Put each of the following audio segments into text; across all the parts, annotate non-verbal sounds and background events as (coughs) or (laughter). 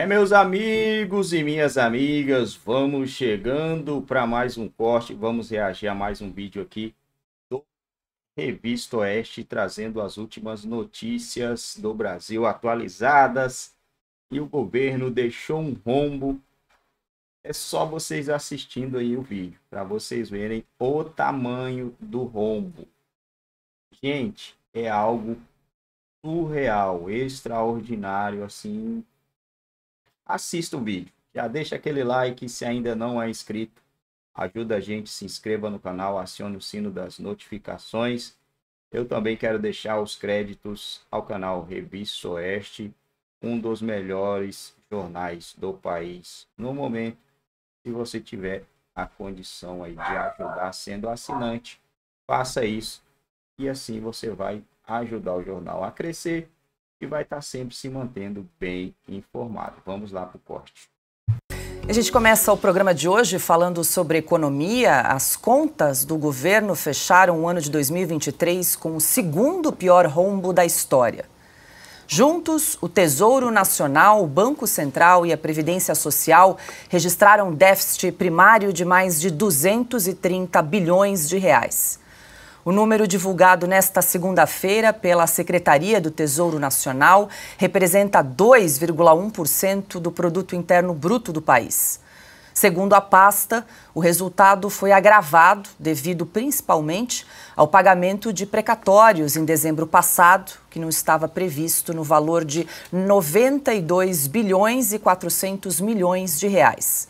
É, meus amigos e minhas amigas, vamos chegando para mais um corte, vamos reagir a mais um vídeo aqui do Revista Oeste, trazendo as últimas notícias do Brasil atualizadas. E o governo deixou um rombo. É só vocês assistindo aí o vídeo, para vocês verem o tamanho do rombo. Gente, é algo surreal, extraordinário, assim, assista o vídeo. Já deixa aquele like se ainda não é inscrito. Ajuda a gente, se inscreva no canal, acione o sino das notificações. Eu também quero deixar os créditos ao canal Revista Oeste, um dos melhores jornais do país no momento. Se você tiver a condição aí de ajudar sendo assinante, faça isso e assim você vai ajudar o jornal a crescer e vai estar tá sempre se mantendo bem informado. Vamos lá para o corte. A gente começa o programa de hoje falando sobre economia. As contas do governo fecharam o ano de 2023 com o segundo pior rombo da história. Juntos, o Tesouro Nacional, o Banco Central e a Previdência Social registraram déficit primário de mais de 230 bilhões de reais. O número divulgado nesta segunda-feira pela Secretaria do Tesouro Nacional representa 2,1% do produto interno bruto do país. Segundo a pasta, o resultado foi agravado devido principalmente ao pagamento de precatórios em dezembro passado, que não estava previsto no valor de 92 bilhões e 400 milhões de reais.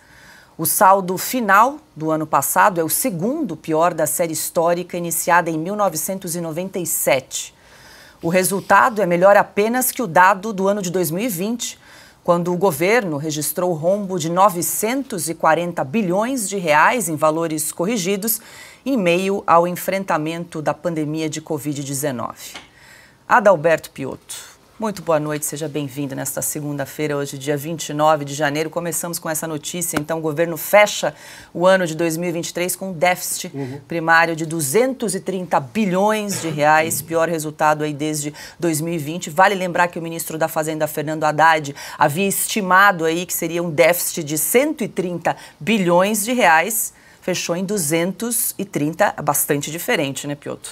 O saldo final do ano passado é o segundo pior da série histórica iniciada em 1997. O resultado é melhor apenas que o dado do ano de 2020, quando o governo registrou rombo de 940 bilhões de reais em valores corrigidos em meio ao enfrentamento da pandemia de Covid-19. Adalberto Piotto, muito boa noite, seja bem-vindo nesta segunda-feira, hoje, dia 29 de janeiro. Começamos com essa notícia, então o governo fecha o ano de 2023 com um déficit uhum. primário de 230 bilhões de reais, uhum. pior resultado aí desde 2020. Vale lembrar que o ministro da Fazenda, Fernando Haddad, havia estimado aí que seria um déficit de 130 bilhões de reais, fechou em 230, bastante diferente, né, Piotr?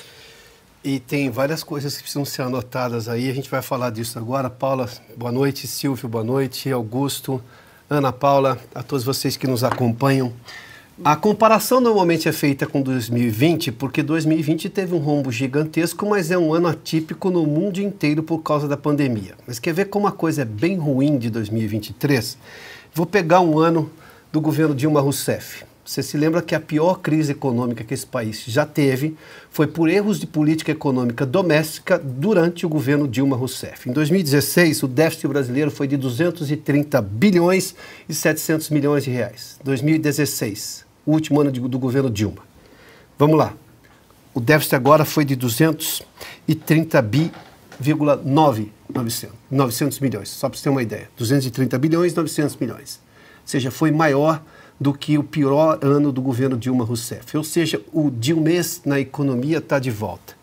E tem várias coisas que precisam ser anotadas aí. A gente vai falar disso agora. Paula, boa noite. Silvio, boa noite. Augusto, Ana Paula, a todos vocês que nos acompanham. A comparação normalmente é feita com 2020, porque 2020 teve um rombo gigantesco, mas é um ano atípico no mundo inteiro por causa da pandemia. Mas quer ver como a coisa é bem ruim de 2023? Vou pegar um ano do governo Dilma Rousseff. Você se lembra que a pior crise econômica que esse país já teve foi por erros de política econômica doméstica durante o governo Dilma Rousseff. Em 2016, o déficit brasileiro foi de 230 bilhões e 700 milhões de reais. 2016, o último ano de, do governo Dilma. Vamos lá. O déficit agora foi de 230 bi 230,9 900, 900 milhões, só para você ter uma ideia. 230 bilhões, 900 milhões. Ou seja, foi maior do que o pior ano do governo Dilma Rousseff. Ou seja, o Dilmês na economia está de volta.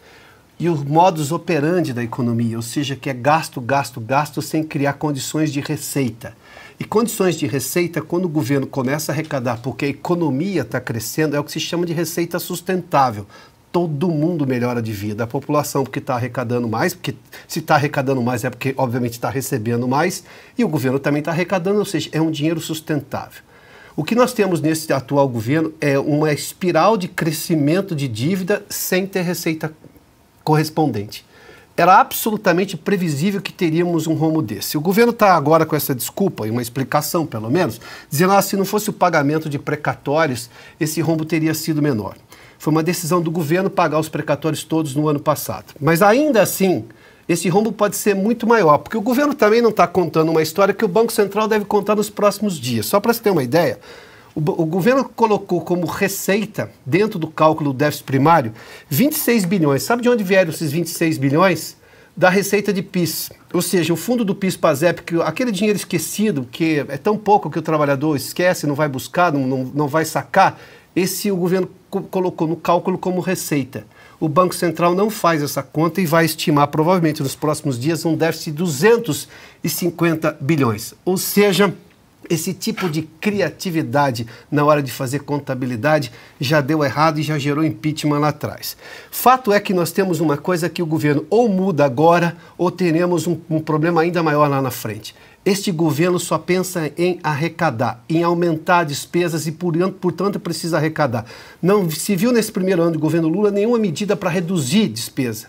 E o modus operandi da economia, ou seja, que é gasto, gasto, gasto, sem criar condições de receita. E condições de receita, quando o governo começa a arrecadar porque a economia está crescendo, é o que se chama de receita sustentável. Todo mundo melhora de vida. A população, porque está arrecadando mais, porque se está arrecadando mais é porque, obviamente, está recebendo mais, e o governo também está arrecadando, ou seja, é um dinheiro sustentável. O que nós temos nesse atual governo é uma espiral de crescimento de dívida sem ter receita correspondente. Era absolutamente previsível que teríamos um rombo desse. O governo está agora com essa desculpa e uma explicação, pelo menos, dizendo que ah, se não fosse o pagamento de precatórios, esse rombo teria sido menor. Foi uma decisão do governo pagar os precatórios todos no ano passado. Mas ainda assim, esse rombo pode ser muito maior, porque o governo também não está contando uma história que o Banco Central deve contar nos próximos dias. Só para você ter uma ideia, o, o, governo colocou como receita, dentro do cálculo do déficit primário, 26 bilhões. Sabe de onde vieram esses 26 bilhões? Da receita de PIS. Ou seja, o fundo do PIS PASEP, que, aquele dinheiro esquecido, que é tão pouco que o trabalhador esquece, não vai buscar, não, não, não vai sacar, esse o governo co colocou no cálculo como receita o Banco Central não faz essa conta e vai estimar provavelmente nos próximos dias um déficit de 250 bilhões. Ou seja, esse tipo de criatividade na hora de fazer contabilidade já deu errado e já gerou impeachment lá atrás. Fato é que nós temos uma coisa que o governo ou muda agora ou teremos um, um problema ainda maior lá na frente. Este governo só pensa em arrecadar, em aumentar despesas e, portanto, precisa arrecadar. Não se viu nesse primeiro ano do governo Lula nenhuma medida para reduzir despesa.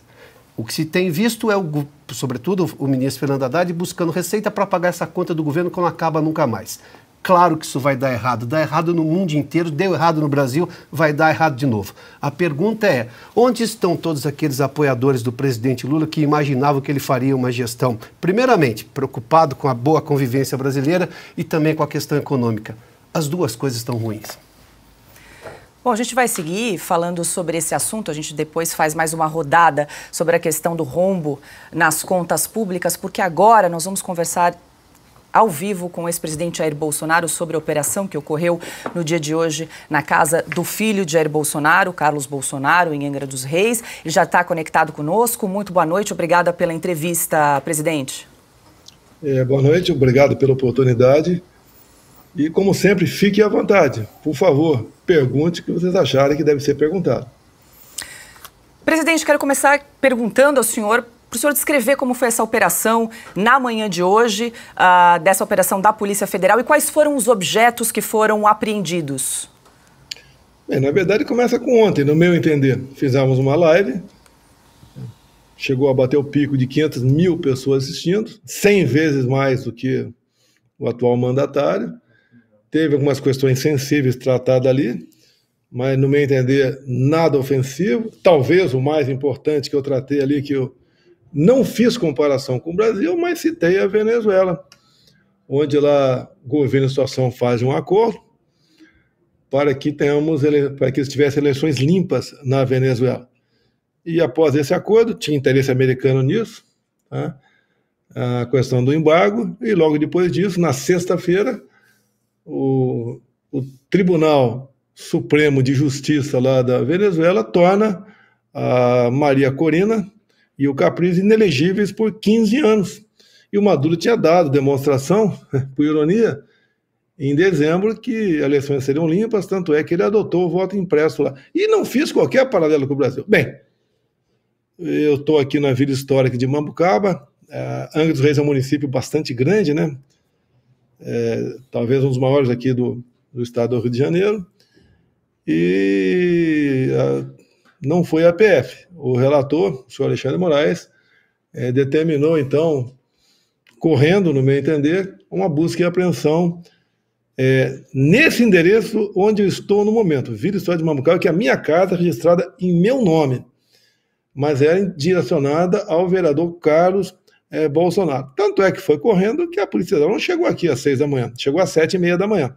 O que se tem visto é, o, sobretudo, o ministro Fernando Haddad buscando receita para pagar essa conta do governo que não acaba nunca mais. Claro que isso vai dar errado. Dá errado no mundo inteiro, deu errado no Brasil, vai dar errado de novo. A pergunta é: onde estão todos aqueles apoiadores do presidente Lula que imaginavam que ele faria uma gestão, primeiramente, preocupado com a boa convivência brasileira e também com a questão econômica? As duas coisas estão ruins. Bom, a gente vai seguir falando sobre esse assunto. A gente depois faz mais uma rodada sobre a questão do rombo nas contas públicas, porque agora nós vamos conversar ao vivo com o ex-presidente Jair Bolsonaro sobre a operação que ocorreu no dia de hoje na casa do filho de Jair Bolsonaro, Carlos Bolsonaro, em Angra dos Reis. Ele já está conectado conosco. Muito boa noite, obrigada pela entrevista, presidente. É, boa noite, obrigado pela oportunidade. E, como sempre, fique à vontade. Por favor, pergunte o que vocês acharem que deve ser perguntado. Presidente, quero começar perguntando ao senhor para o senhor descrever como foi essa operação na manhã de hoje, uh, dessa operação da Polícia Federal, e quais foram os objetos que foram apreendidos? Bem, na verdade, começa com ontem, no meu entender. Fizemos uma live, chegou a bater o pico de 500 mil pessoas assistindo, 100 vezes mais do que o atual mandatário. Teve algumas questões sensíveis tratadas ali, mas, no meu entender, nada ofensivo. Talvez o mais importante que eu tratei ali, que eu não fiz comparação com o Brasil, mas citei a Venezuela, onde lá o governo em situação faz um acordo para que tenhamos para que tivesse eleições limpas na Venezuela. E após esse acordo, tinha interesse americano nisso, tá? a questão do embargo, e logo depois disso, na sexta-feira, o, o Tribunal Supremo de Justiça lá da Venezuela torna a Maria Corina e o Capriz inelegíveis por 15 anos. E o Maduro tinha dado demonstração, (laughs) por ironia, em dezembro que eleições seriam limpas, tanto é que ele adotou o voto impresso lá. E não fiz qualquer paralelo com o Brasil. Bem, eu estou aqui na Vila Histórica de Mambucaba, é, Angra dos Reis é um município bastante grande, né? É, talvez um dos maiores aqui do, do estado do Rio de Janeiro. E a, ah, não foi a PF. O relator, o senhor Alexandre Moraes, é, determinou, então, correndo, no meu entender, uma busca e apreensão é, nesse endereço onde eu estou no momento, Vila História de Mamucau, que é a minha casa registrada em meu nome, mas era direcionada ao vereador Carlos é, Bolsonaro. Tanto é que foi correndo que a polícia não chegou aqui às seis da manhã, chegou às sete e meia da manhã.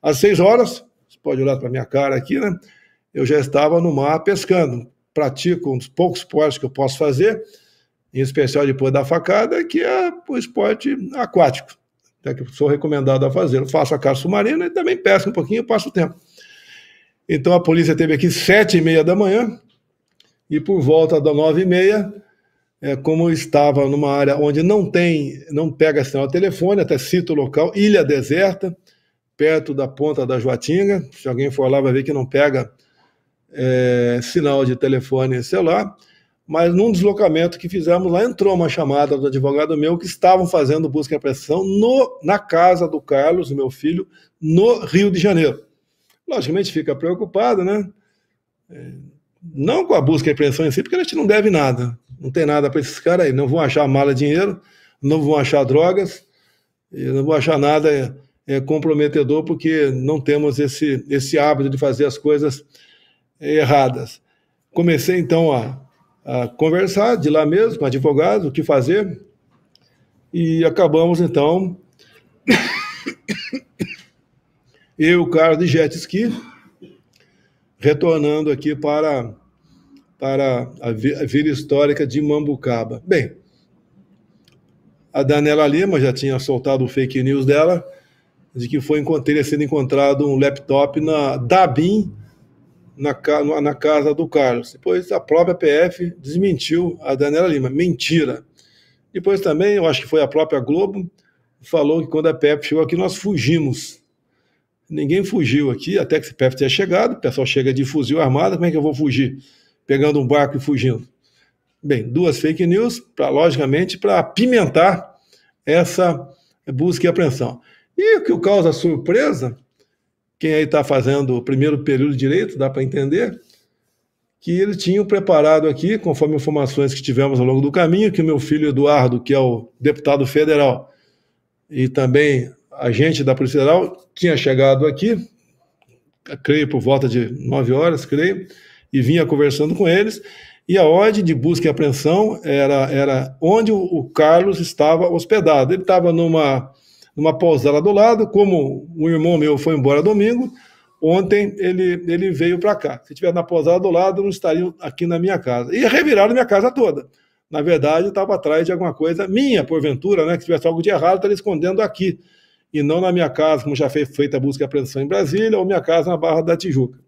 Às seis horas, você pode olhar para minha cara aqui, né? eu já estava no mar pescando. Pratico um dos poucos esportes que eu posso fazer, em especial depois da facada, que é o esporte aquático, é que sou recomendado a fazer. Eu faço a caça submarina e também pesco um pouquinho, passo o tempo. Então a polícia teve aqui sete e meia da manhã e por volta das nove e meia, é, como estava numa área onde não tem, não pega sinal de telefone, até cito o local, Ilha Deserta, perto da ponta da Joatinga. Se alguém for lá vai ver que não pega é, sinal de telefone celular, mas num deslocamento que fizemos lá, entrou uma chamada do advogado meu que estavam fazendo busca e apreensão no, na casa do Carlos, meu filho, no Rio de Janeiro. Logicamente fica preocupado, né? É, não com a busca e apreensão em si, porque a gente não deve nada. Não tem nada para esses caras aí. Não vão achar mala de dinheiro, não vão achar drogas, não vão achar nada é, é, comprometedor, porque não temos esse, esse hábito de fazer as coisas erradas. Comecei então a, a conversar de lá mesmo com advogados, o que fazer, e acabamos então (coughs) eu, Carlos de jet ski, retornando aqui para para a vila histórica de Mambucaba. Bem, a Daniela Lima já tinha soltado o fake news dela de que foi encont- teria sido encontrado um laptop na Dabin na, na casa do Carlos. Depois a própria PF desmentiu a Daniela Lima. Mentira. Depois também, eu acho que foi a própria Globo, falou que quando a PF chegou aqui, nós fugimos. Ninguém fugiu aqui, até que a PF tenha chegado, o pessoal chega de fuzil armado, como é que eu vou fugir? Pegando um barco e fugindo. Bem, duas fake news, pra, logicamente, para apimentar essa busca e apreensão. E o que causa surpresa quem aí está fazendo o primeiro período de direito, dá para entender, que ele tinha preparado aqui, conforme informações que tivemos ao longo do caminho, que o meu filho Eduardo, que é o deputado federal e também agente da Polícia Federal, tinha chegado aqui, creio por volta de nove horas, creio, e vinha conversando com eles, e a ordem de busca e apreensão era, era onde o Carlos estava hospedado. Ele estava numa numa pousada do lado. Como um irmão meu foi embora domingo, ontem ele, ele veio para cá. Se tiver na pousada do lado, não estaria aqui na minha casa. E reviraram minha casa toda. Na verdade, estava atrás de alguma coisa minha, porventura, né? Que se tivesse algo de errado, estaria escondendo aqui. E não na minha casa, como já foi feita a busca e apreensão em Brasília, ou minha casa na Barra da Tijuca.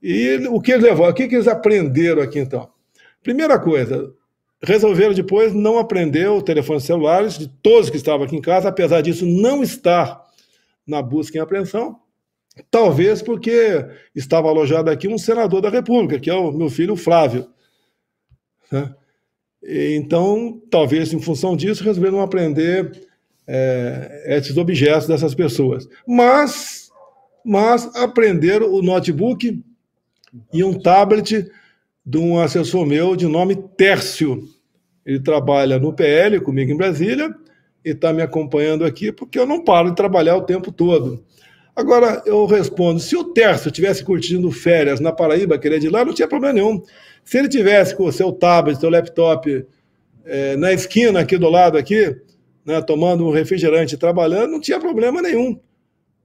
E o que eles levou? O que, que eles aprenderam aqui, então? Primeira coisa, Resolveram depois não aprender o telefone celular de todos que estavam aqui em casa, apesar disso não estar na busca e apreensão, talvez porque estava alojado aqui um senador da República, que é o meu filho Flávio. Né? Então, talvez em função disso, resolveram não aprender é, esses objetos dessas pessoas. Mas, mas aprenderam o notebook e um tablet de um assessor meu de nome Tércio. Ele trabalha no PL comigo em Brasília e está me acompanhando aqui porque eu não paro de trabalhar o tempo todo. Agora eu respondo: se o Tércio tivesse curtindo férias na Paraíba, querer é de lá, não tinha problema nenhum. Se ele tivesse com o seu tablet, seu laptop é, na esquina aqui do lado aqui, né, tomando um refrigerante, trabalhando, não tinha problema nenhum.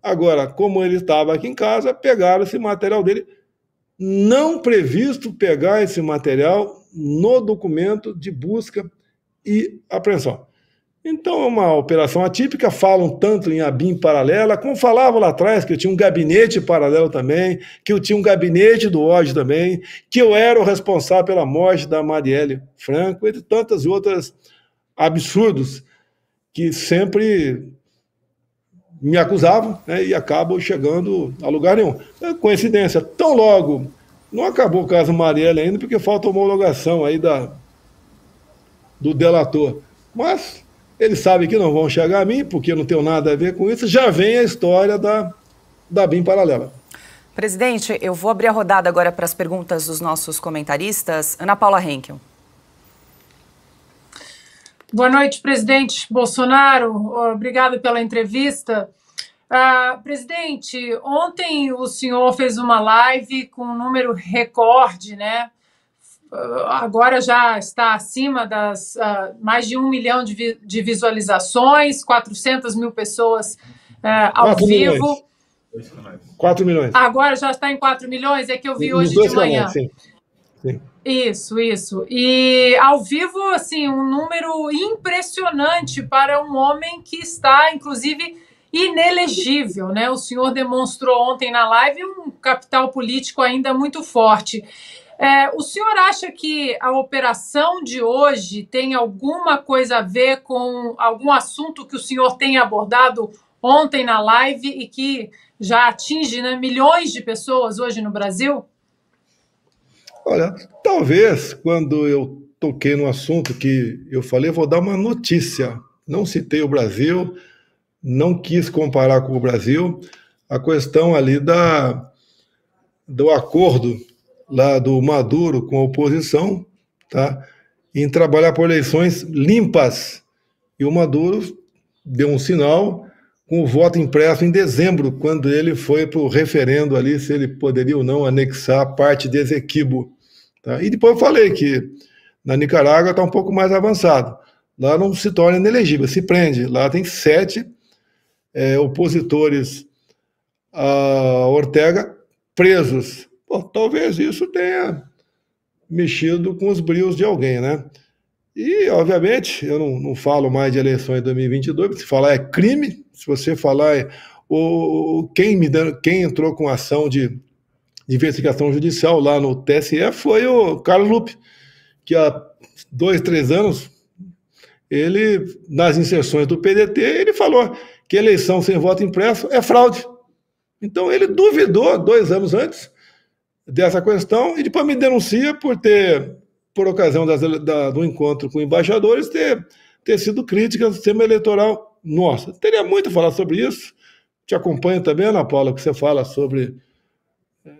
Agora, como ele estava aqui em casa, pegaram esse material dele não previsto pegar esse material no documento de busca e apreensão. Então, é uma operação atípica, falam tanto em ABIN paralela, como falavam lá atrás, que eu tinha um gabinete paralelo também, que eu tinha um gabinete do ódio também, que eu era o responsável pela morte da Marielle Franco, entre tantas outras absurdos que sempre me acusavam né, e acabo chegando a lugar nenhum. É coincidência, tão logo, não acabou o caso Marielle ainda, porque falta homologação aí da, do delator. Mas eles sabem que não vão chegar a mim, porque eu não tenho nada a ver com isso. Já vem a história da, da BIM paralela. Presidente, eu vou abrir a rodada agora para as perguntas dos nossos comentaristas. Ana Paula Henkel. Boa noite, presidente Bolsonaro. Obrigado pela entrevista. Uh, presidente, ontem o senhor fez uma live com um número recorde, né? Uh, agora já está acima das uh, mais de um milhão de, vi de visualizações, 400 mil pessoas ah, ao Quatro vivo. Milhões. 4 milhões. Agora já está em 4 milhões, é que eu vi hoje de manhã. Canais, isso, isso. E ao vivo, assim, um número impressionante para um homem que está, inclusive, inelegível, né? O senhor demonstrou ontem na live um capital político ainda muito forte. É, o senhor acha que a operação de hoje tem alguma coisa a ver com algum assunto que o senhor tenha abordado ontem na live e que já atinge né, milhões de pessoas hoje no Brasil? Olha, talvez quando eu toquei no assunto que eu falei, eu vou dar uma notícia. Não citei o Brasil, não quis comparar com o Brasil a questão ali da do acordo lá do Maduro com a oposição, tá? Em trabalhar por eleições limpas. E o Maduro deu um sinal com o voto impresso em dezembro, quando ele foi para o referendo ali se ele poderia ou não anexar parte de Esequibo. Tá? E depois eu falei que na Nicarágua está um pouco mais avançado. Lá não se torna inelegível, se prende. Lá tem sete é, opositores a Ortega presos. Bom, talvez isso tenha mexido com os brios de alguém, né? E, obviamente, eu não, não falo mais de eleições de 2022, se falar é crime, se você falar é, o, quem, me, quem entrou com ação de investigação judicial lá no TSE foi o Carlos Lupe, que há dois, três anos, ele, nas inserções do PDT, ele falou que eleição sem voto impresso é fraude. Então ele duvidou dois anos antes dessa questão e depois me denuncia por ter, por ocasião das, da, do encontro com embaixadores, ter, ter sido crítica do sistema eleitoral. Nossa, teria muito a falar sobre isso. Te acompanho também, Ana Paula, que você fala sobre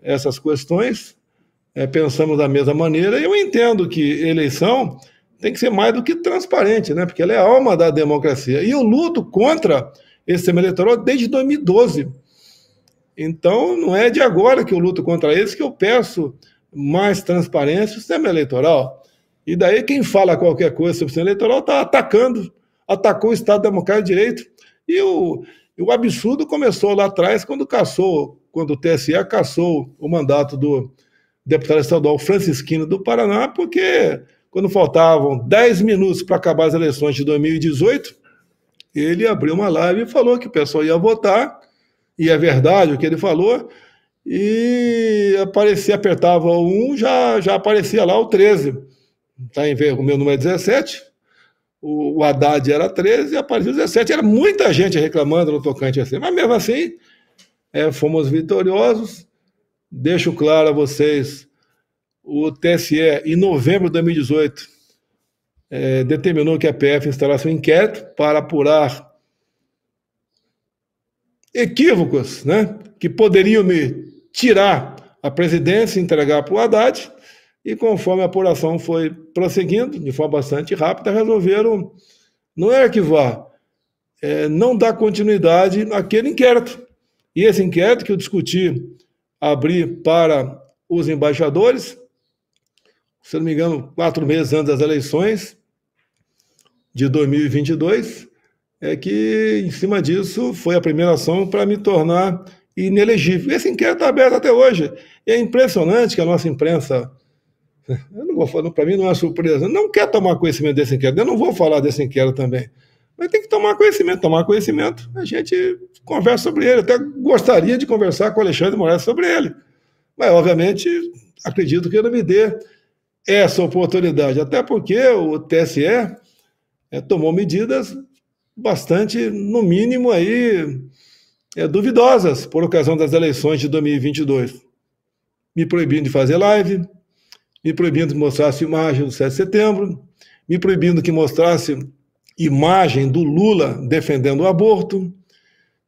essas questões, é, pensamos da mesma maneira. Eu entendo que eleição tem que ser mais do que transparente, né? Porque ela é a alma da democracia. E eu luto contra esse sistema eleitoral desde 2012. Então, não é de agora que eu luto contra esse que eu peço mais transparência no sistema eleitoral. E daí quem fala qualquer coisa sobre o sistema eleitoral está atacando, atacou o Estado Democrático de Direito. E o, o absurdo começou lá atrás, quando caçou quando o TSE cassou o mandato do deputado estadual Francisquino do Paraná, porque quando faltavam 10 minutos para acabar as eleições de 2018, ele abriu uma live e falou que o pessoal ia votar, e é verdade o que ele falou, e aparecia, apertava o 1, já, já aparecia lá o 13. está em vez, o meu número é 17, o, o Haddad era 13 e apareceu 17. Era muita gente reclamando no tocante assim, mas mesmo assim é, fomos vitoriosos. Deixo claro a vocês, o TSE, em novembro de 2018, é, determinou que a PF instalasse um inquérito para apurar equívocos né, que poderiam me tirar a presidência e entregar para o Haddad. E conforme a apuração foi prosseguindo, de forma bastante rápida, resolveram não é arquivar, é, não dar continuidade àquele inquérito. E esse inquérito que eu discuti abrir para os embaixadores, se não me engano, quatro meses antes das eleições de 2022, é que, em cima disso, foi a primeira ação para me tornar inelegível. Esse inquérito está aberto até hoje. E é impressionante que a nossa imprensa, (laughs) eu não vou falar, para mim não é surpresa, não quer tomar conhecimento desse inquérito. Eu não vou falar desse inquérito também. Mas tem que tomar conhecimento. Tomar conhecimento, a gente conversa sobre ele. até gostaria de conversar com o Alexandre Moraes sobre ele. Mas, obviamente, acredito que ele não me dê essa oportunidade. Até porque o TSE é, tomou medidas bastante, no mínimo, aí, é, duvidosas por ocasião das eleições de 2022. Me proibindo de fazer live, me proibindo que mostrasse imagem do 7 de setembro, me proibindo que mostrasse imagem do Lula defendendo o aborto,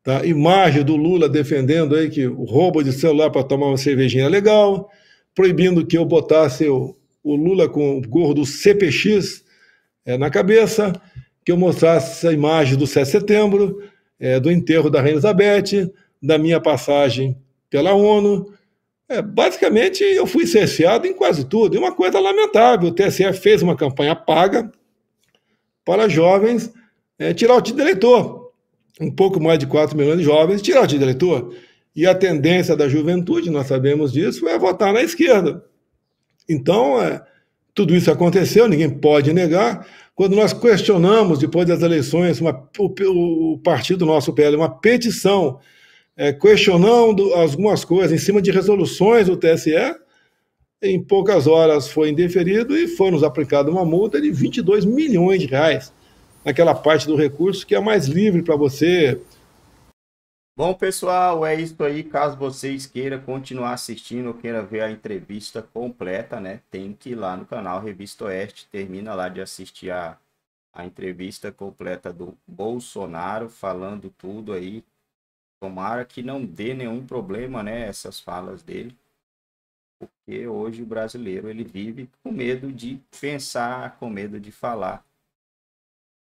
tá? imagem do Lula defendendo aí que o roubo de celular para tomar uma cervejinha é legal, proibindo que eu botasse o, o Lula com o gordo CPX é, eh, na cabeça, que eu mostrasse a imagem do 7 de setembro, é, do enterro da Rainha Elizabeth, da minha passagem pela ONU. É, basicamente, eu fui cerceado em quase tudo. E uma coisa lamentável: o TSE fez uma campanha paga, para jovens é, tirar o título de eleitor. Um pouco mais de 4 milhões de jovens tirar o título de eleitor. E a tendência da juventude, nós sabemos disso, é votar na esquerda. Então, é, tudo isso aconteceu, ninguém pode negar. Quando nós questionamos, depois das eleições, uma, o, o, partido nosso, o PL, uma petição é, questionando algumas coisas em cima de resoluções do TSE, em poucas horas foi indeferido e foi nos aplicada uma multa de 22 milhões de reais naquela parte do recurso que é mais livre para você. Bom, pessoal, é isso aí. Caso vocês queiram continuar assistindo ou queiram ver a entrevista completa, né? Tem que ir lá no canal Revista Oeste. Termina lá de assistir a, a entrevista completa do Bolsonaro, falando tudo aí. Tomara que não dê nenhum problema, né? Essas falas dele. Porque hoje o brasileiro ele vive com medo de pensar, com medo de falar.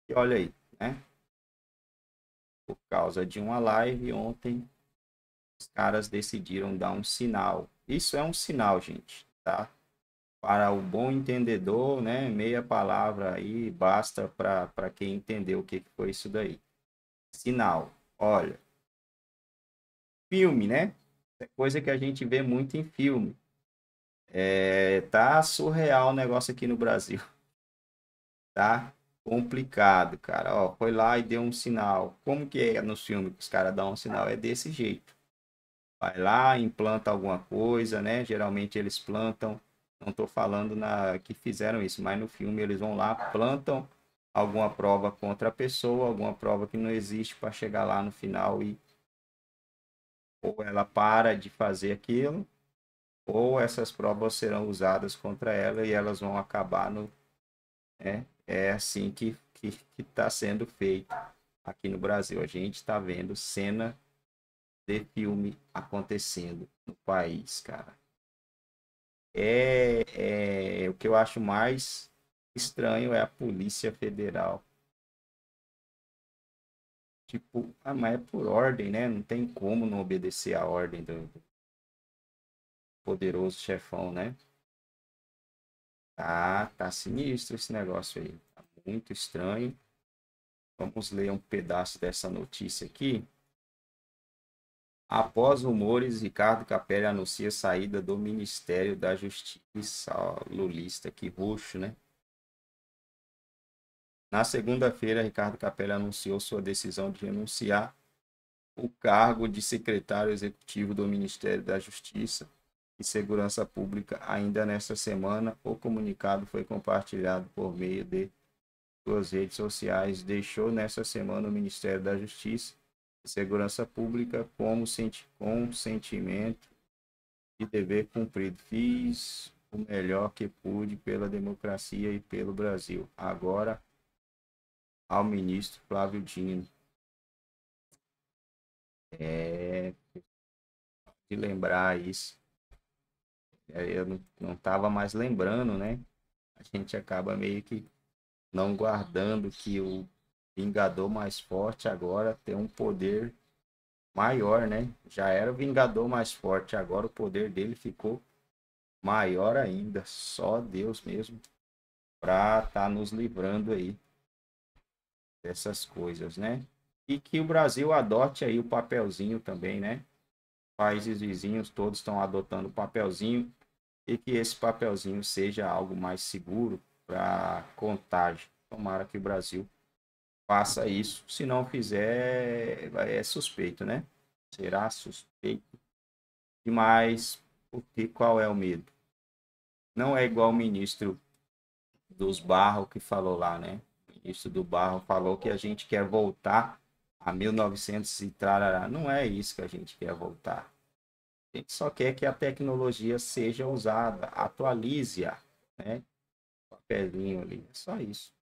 E olha aí, né? Por causa de uma live ontem, os caras decidiram dar um sinal. Isso é um sinal, gente, tá? Para o bom entendedor, né? Meia palavra aí basta para quem entendeu o que, que foi isso daí. Sinal, olha. Filme, né? É coisa que a gente vê muito em filme. É, tá surreal o negócio aqui no Brasil. (laughs) Tá complicado, cara. Ó, foi lá e deu um sinal. Como que é nos filmes que os caras dão um sinal? É desse jeito. Vai lá, implanta alguma coisa, né? Geralmente eles plantam. Não estou falando na que fizeram isso, mas no filme eles vão lá, plantam alguma prova contra a pessoa, alguma prova que não existe para chegar lá no final e ou ela para de fazer aquilo ou essas provas serão usadas contra ela e elas vão acabar no. é É assim que está sendo feito aqui no Brasil. A gente está vendo cena de filme acontecendo no país, cara. É, é, o que eu acho mais estranho é a Polícia Federal. Tipo, ah, mas é por ordem, né? Não tem como não obedecer a ordem do poderoso chefão, né? Tá, tá sinistro esse negócio aí. Tá muito estranho. Vamos ler um pedaço dessa notícia aqui. Após rumores, Ricardo Capelli anuncia saída do Ministério da Justiça lulista, que roxo, né? Na segunda-feira, Ricardo Capelli anunciou sua decisão de renunciar o cargo de secretário executivo do Ministério da Justiça e Segurança Pública ainda nesta semana, o comunicado foi compartilhado por meio de suas redes sociais. Deixou nesta semana o Ministério da Justiça e Segurança Pública como senti com sentimento de dever cumprido. Fiz o melhor que pude pela democracia e pelo Brasil. Agora, ao ministro Flávio Dino. É, de lembrar isso é, eu não, não tava mais lembrando, né? A gente acaba meio que não guardando que o Vingador mais forte agora tem um poder maior, né? Já era o Vingador mais forte, agora o poder dele ficou maior ainda. Só Deus mesmo para estar tá nos livrando aí dessas coisas, né? E que o Brasil adote aí o papelzinho também, né? Países vizinhos todos estão adotando o papelzinho e que esse papelzinho seja algo mais seguro para contagem. Tomara que o Brasil faça isso. Se não fizer, é suspeito, né? Será suspeito demais, porque qual é o medo? Não é igual o ministro dos Barros que falou lá, né? O ministro do Barro falou que a gente quer voltar a 1900 e trará. Não é isso que a gente quer voltar gente só quer que a tecnologia seja usada, atualize-a, né? Papelinho ali, é só isso.